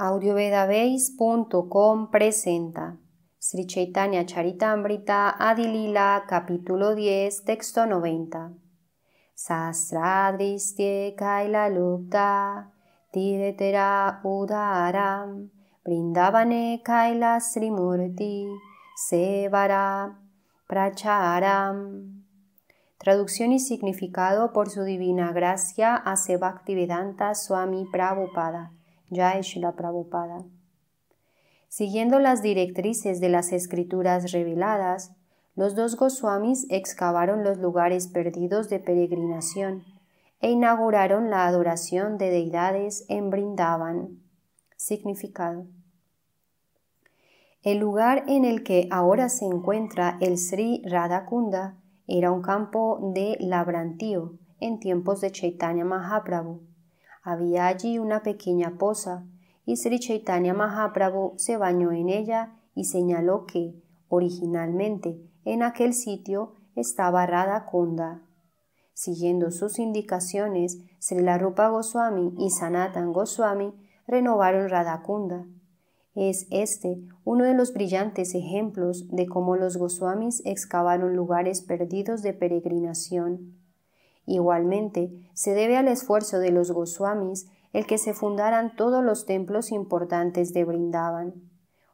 audiovedabase.com presenta Sri Chaitanya Charitamrita Adilila capítulo 10 texto 90 Sasradristye Kaila Lupta Tidetera Udaram Brindavane Kaila Srimurti Sevara Pracharam Traducción y significado por su divina gracia a Swami Prabhupada Jai Prabhupada. Siguiendo las directrices de las escrituras reveladas, los dos Goswamis excavaron los lugares perdidos de peregrinación e inauguraron la adoración de deidades en Brindavan. Significado. El lugar en el que ahora se encuentra el Sri Radhakunda era un campo de labrantío en tiempos de Chaitanya Mahaprabhu. Había allí una pequeña poza y Sri Chaitanya Mahaprabhu se bañó en ella y señaló que, originalmente, en aquel sitio estaba Radha Siguiendo sus indicaciones, Sri Rupa Goswami y Sanatan Goswami renovaron Radakunda. Es este uno de los brillantes ejemplos de cómo los Goswamis excavaron lugares perdidos de peregrinación. Igualmente, se debe al esfuerzo de los Goswamis el que se fundaran todos los templos importantes de Brindavan.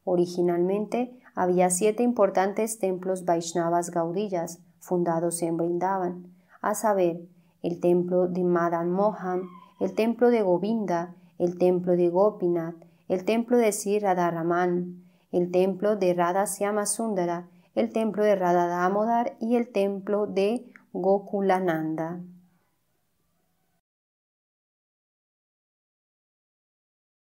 Originalmente había siete importantes templos Vaishnavas Gaudillas fundados en Brindavan, a saber, el templo de Madan Mohan, el templo de Govinda, el templo de Gopinath, el templo de Sridharaman, el templo de Radha Sundara, el templo de Radha Damodar y el templo de Gokulananda.